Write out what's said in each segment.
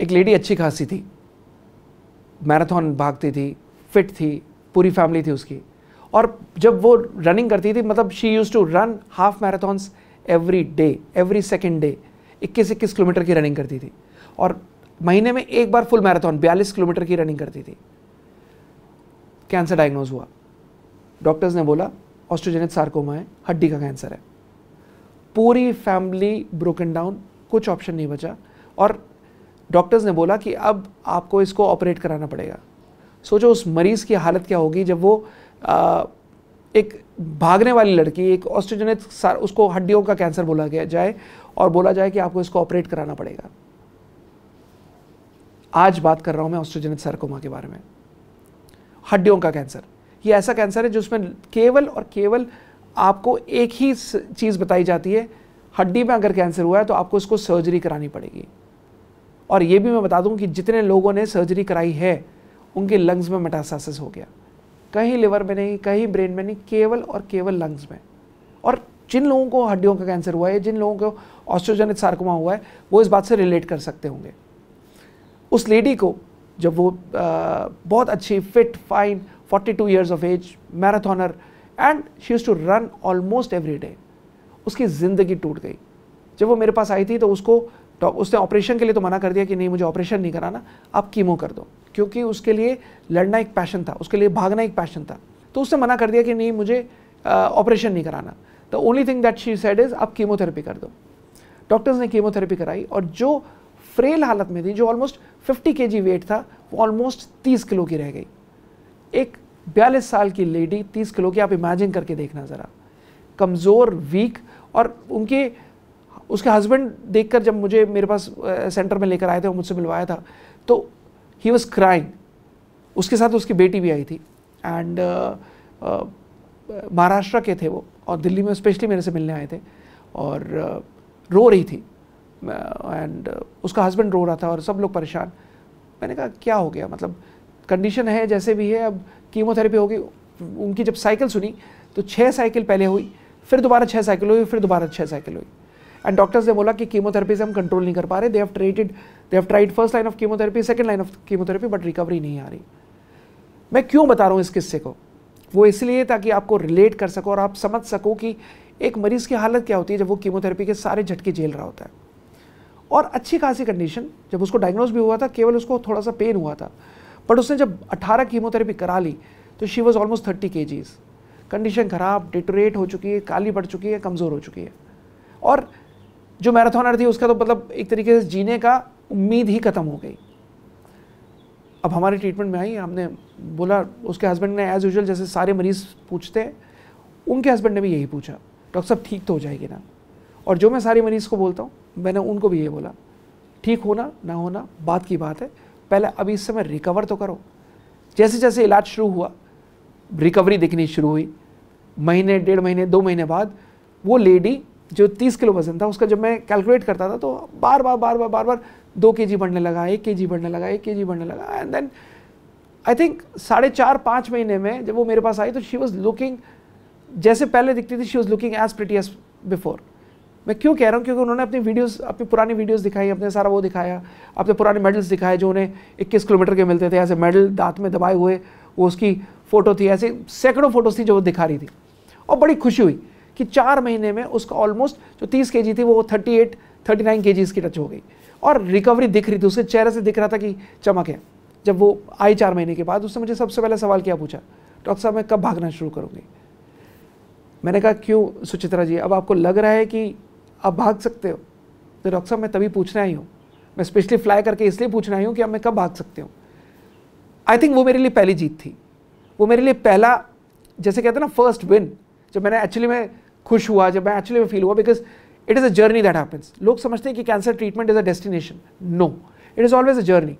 एक लेडी अच्छी खासी थी मैराथन भागती थी फिट थी पूरी फैमिली थी उसकी और जब वो रनिंग करती थी मतलब she use to run half marathons every day every second day इक्कीस इक्कीस किलोमीटर की रनिंग करती थी और महीने में एक बार फुल मैराथन बयालीस किलोमीटर की रनिंग करती थी कैंसर डायग्नोज हुआ डॉक्टर्स ने बोला ऑस्ट्रोजेनिक सार्कोमा है हड्डी का कैंसर है पूरी फैमिली ब्रोकन डाउन कुछ ऑप्शन नहीं बचा और डॉक्टर्स ने बोला कि अब आपको इसको ऑपरेट कराना पड़ेगा सोचो उस मरीज़ की हालत क्या होगी जब वो आ, एक भागने वाली लड़की एक ऑस्ट्रोजनित उसको हड्डियों का कैंसर बोला गया जाए और बोला जाए कि आपको इसको ऑपरेट कराना पड़ेगा आज बात कर रहा हूँ मैं ऑस्ट्रोजनित सरकोमा के बारे में हड्डियों का कैंसर ये ऐसा कैंसर है जिसमें केवल और केवल आपको एक ही चीज़ बताई जाती है हड्डी में अगर कैंसर हुआ है तो आपको इसको सर्जरी करानी पड़ेगी और ये भी मैं बता दूं कि जितने लोगों ने सर्जरी कराई है उनके लंग्स में मेटासासिस हो गया कहीं लिवर में नहीं कहीं ब्रेन में नहीं केवल और केवल लंग्स में और जिन लोगों को हड्डियों का कैंसर हुआ है जिन लोगों को ऑस्ट्रोजनित सार्कोमा हुआ है वो इस बात से रिलेट कर सकते होंगे उस लेडी को जब वो आ, बहुत अच्छी fit fine 42 two years of age marathoner and she use to run almost every day उसकी ज़िंदगी टूट गई जब वो मेरे पास आई थी तो उसको तो उसने ऑपरेशन के लिए तो मना कर दिया कि नहीं मुझे ऑपरेशन नहीं कराना आप कीमो कर दो क्योंकि उसके लिए लड़ना एक पैशन था उसके लिए भागना एक पैशन था तो उसने मना कर दिया कि नहीं मुझे ऑपरेशन नहीं कराना the only thing that she said is आप कीमोथेरेपी कर दो डॉक्टर्स ने कीमोथेरेपी कराई और जो फ्रेल हालत में थी जो ऑलमोस्ट 50 के वेट था वो ऑलमोस्ट 30 किलो की रह गई एक बयालीस साल की लेडी 30 किलो की आप इमेजिन करके देखना ज़रा कमज़ोर वीक और उनके उसके हस्बैंड देखकर जब मुझे मेरे पास सेंटर में लेकर आए थे और मुझसे मिलवाया था तो ही वॉज क्राइंग उसके साथ उसकी बेटी भी आई थी एंड महाराष्ट्र के थे वो और दिल्ली में स्पेशली मेरे से मिलने आए थे और रो रही थी एंड उसका हस्बैंड रो रहा था और सब लोग परेशान मैंने कहा क्या हो गया मतलब कंडीशन है जैसे भी है अब कीमोथेरेपी होगी उनकी जब साइकिल सुनी तो छः साइकिल पहले हुई फिर दोबारा छः साइकिल हुई फिर दोबारा छः साइकिल हुई एंड डॉक्टर्स ने बोला कि कीमोथेरेपी से हम कंट्रोल नहीं कर पा रहे they have treated they have tried first line of chemotherapy second line of chemotherapy but recovery नहीं आ रही मैं क्यों बता रहा हूँ इस किस्से को वो इसलिए ताकि आपको रिलेट कर सको और आप समझ सको कि एक मरीज़ की हालत क्या होती है जब वो कीमोथेरेपी के सारे झटके झेल रहा होता है और अच्छी खासी कंडीशन जब उसको डायग्नोज भी हुआ था केवल उसको थोड़ा सा पेन हुआ था बट उसने जब 18 कीमोथेरेपी करा ली तो शी वॉज ऑलमोस्ट थर्टी के कंडीशन ख़राब डिटोरेट हो चुकी है काली पड़ चुकी है कमज़ोर हो चुकी है और जो मैराथनर थी उसका तो मतलब एक तरीके से जीने का उम्मीद ही ख़त्म हो गई अब हमारे ट्रीटमेंट में आई हमने बोला उसके हस्बैंड ने एज़ यूजल जैसे सारे मरीज़ पूछते हैं उनके हस्बैंड ने भी यही पूछा डॉक्टर साहब ठीक तो हो जाएगी ना और जो मैं सारे मरीज़ को बोलता हूँ मैंने उनको भी ये बोला ठीक होना ना होना बात की बात है पहले अभी इस समय रिकवर तो करो जैसे जैसे इलाज शुरू हुआ रिकवरी दिखनी शुरू हुई महीने डेढ़ महीने दो महीने बाद वो लेडी जो तीस किलो वजन था उसका जब मैं कैलकुलेट करता था तो बार बार बार बार बार बार दो के जी बढ़ने लगा एक के जी बढ़ने लगा एक के जी बढ़ने लगा एंड देन आई थिंक साढ़े चार पाँच महीने में जब वो मेरे पास आई तो शी वॉज लुकिंग जैसे पहले दिखती थी she was looking as pretty as before मैं क्यों कह रहा हूँ क्योंकि उन्होंने अपनी वीडियोस अपनी पुरानी वीडियोस दिखाई अपने सारा वो दिखाया अपने पुराने मेडल्स दिखाए जो उन्हें 21 किलोमीटर के मिलते थे ऐसे मेडल दांत में दबाए हुए वो उसकी फ़ोटो थी ऐसे सैकड़ों फोटोज थी जो वो दिखा रही थी और बड़ी खुशी हुई कि चार महीने में उसका ऑलमोस्ट जो तीस के थी वो थर्टी एट थर्टी नाइन के की टच हो गई और रिकवरी दिख रही थी उसके चेहरे से दिख रहा था कि चमक है जब वो आई चार महीने के बाद उसने मुझे सबसे पहले सवाल क्या पूछा डॉक्टर साहब मैं कब भागना शुरू करूँगी मैंने कहा क्यों सुचित्रा जी अब आपको लग रहा है कि आप भाग सकते हो तो डॉक्टर साहब मैं तभी पूछना ही हूँ मैं स्पेशली फ्लाई करके इसलिए पूछना ही हूँ कि अब मैं कब भाग सकती हूँ आई थिंक वो मेरे लिए पहली जीत थी वो मेरे लिए पहला जैसे कहते हैं ना फर्स्ट विन जब मैंने एक्चुअली मैं खुश हुआ जब मैं एक्चुअली में फील हुआ because it is a journey that happens लोग समझते हैं कि cancer treatment is a destination no it is always a journey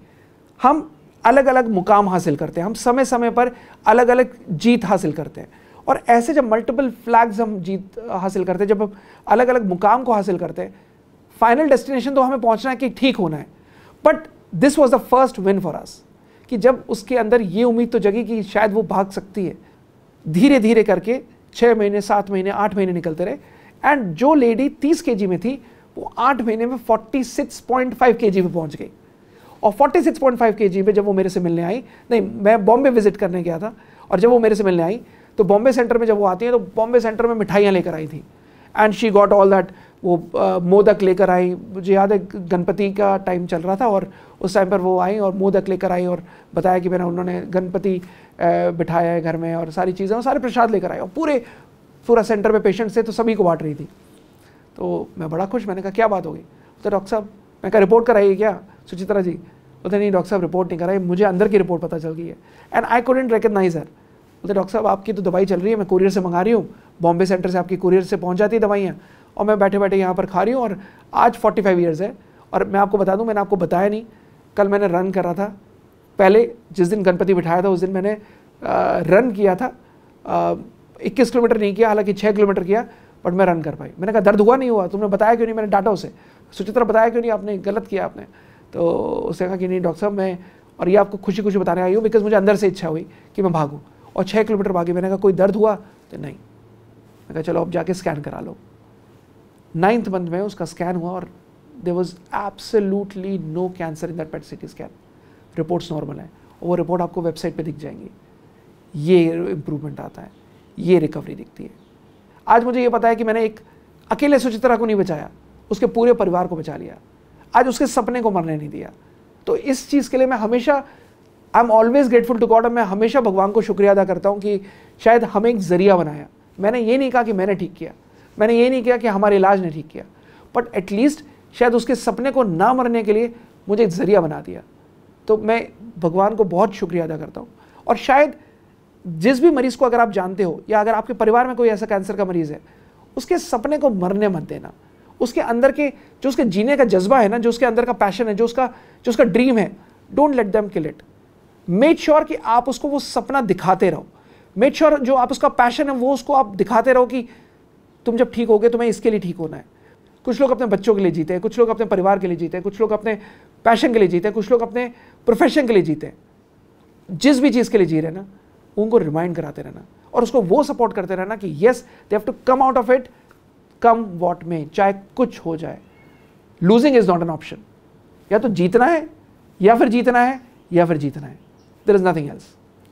हम अलग अलग मुकाम हासिल करते हैं हम समय समय पर अलग अलग जीत हासिल करते हैं और ऐसे जब मल्टीपल फ्लैग्स हम जीत हासिल करते हैं जब हम अलग अलग मुकाम को हासिल करते हैं फाइनल डेस्टिनेशन तो हमें पहुंचना है कि ठीक होना है but this was the first win for us कि जब उसके अंदर ये उम्मीद तो जगी कि शायद वो भाग सकती है धीरे धीरे करके छः महीने सात महीने आठ महीने निकलते रहे एंड जो लेडी तीस के में थी वो आठ महीने में फोर्टी सिक्स पॉइंट फाइव के में पहुँच गई और फोर्टी सिक्स पॉइंट फाइव के जी में जब वो मेरे से मिलने आई नहीं मैं बॉम्बे विजिट करने गया था और जब वो मेरे से मिलने आई तो बॉम्बे सेंटर में जब वो आती हैं तो बॉम्बे सेंटर में मिठाइयाँ लेकर आई थी and she got all that वो मोदक लेकर आई मुझे याद है गणपति का टाइम चल रहा था और उस टाइम पर वो आई और मोदक लेकर आई और बताया कि मैंने उन्होंने गणपति बिठाया है घर में और सारी चीज़ें और सारे प्रसाद लेकर आए और पूरे पूरा सेंटर में पेशेंट्स थे तो सभी को बांट रही थी तो मैं बड़ा खुश मैंने कहा क्या बात होगी तो डॉक्टर साहब मैं कहा रिपोर्ट कराइए क्या सुचित्रा जी बोलते नहीं डॉक्टर साहब रिपोर्ट नहीं कराई मुझे अंदर की रिपोर्ट पता चल गई है and I couldn't recognise her बोलते डॉक्टर साहब आपकी तो दवाई चल रही है मैं कुरियर से मंगा रही हूँ बॉम्बे सेंटर से आपकी कुरियर से पहुँच जाती है दवाइयाँ और मैं बैठे बैठे यहाँ पर खा रही हूँ और आज फोर्टी फाइव है और मैं आपको बता दूँ मैंने आपको बताया नहीं कल मैंने रन करा था पहले जिस दिन गणपति बिठाया था उस दिन मैंने रन किया था इक्कीस किलोमीटर नहीं किया हालांकि छः किलोमीटर किया बट मैं रन कर पाई मैंने कहा दर्द हुआ नहीं हुआ तुमने बताया क्यों नहीं मैंने डाटा उसे सुचित्रा बताया क्यों नहीं आपने गलत किया आपने तो उसने कहा कि नहीं डॉक्टर साहब मैं और ये आपको खुशी खुशी बताने आई हूँ बिकॉज मुझे अंदर से इच्छा हुई कि मैं भागूँ और छः किलोमीटर भागे मैंने कहा कोई दर्द हुआ तो नहीं मैं कहा चलो अब जाके स्कैन करा लो नाइन्थ मंथ में उसका स्कैन हुआ और there was absolutely no cancer in that PET CT scan reports normal हैं और वो रिपोर्ट आपको वेबसाइट पे दिख जाएंगी ये इम्प्रूवमेंट आता है ये रिकवरी दिखती है आज मुझे ये पता है कि मैंने एक अकेले सुचित्रा को नहीं बचाया उसके पूरे परिवार को बचा लिया आज उसके सपने को मरने नहीं दिया तो इस चीज़ के लिए मैं हमेशा I am always grateful to God और मैं हमेशा भगवान को शुक्रिया अदा करता हूँ कि शायद हमें एक ज़रिया बनाया मैंने ये नहीं कहा कि मैंने ठीक किया मैंने ये नहीं किया कि हमारे इलाज ने ठीक किया बट एटलीस्ट शायद उसके सपने को ना मरने के लिए मुझे एक ज़रिया बना दिया तो मैं भगवान को बहुत शुक्रिया अदा करता हूँ और शायद जिस भी मरीज़ को अगर आप जानते हो या अगर आपके परिवार में कोई ऐसा कैंसर का मरीज़ है उसके सपने को मरने मत देना उसके अंदर के जो उसके जीने का जज्बा है ना जो उसके अंदर का पैशन है जो उसका जो उसका ड्रीम है don't let them kill it make sure sure कि आप उसको वो सपना दिखाते रहो मेक श्योर sure जो आप उसका पैशन है वो उसको आप दिखाते रहो कि तुम जब ठीक हो गए तुम्हें इसके लिए ठीक होना है कुछ लोग अपने बच्चों के लिए जीते हैं कुछ लोग अपने परिवार के लिए जीते हैं कुछ लोग अपने पैशन के लिए जीते हैं कुछ लोग अपने प्रोफेशन के लिए जीते हैं जिस भी चीज़ के लिए जी रहे ना उनको रिमाइंड कराते रहना और उसको वो सपोर्ट करते रहना कि yes they have to come out of it come what may चाहे कुछ हो जाए losing is not an option या तो जीतना है या फिर जीतना है या फिर जीतना है there is nothing else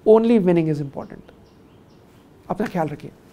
only winning is important अपना ख्याल रखिए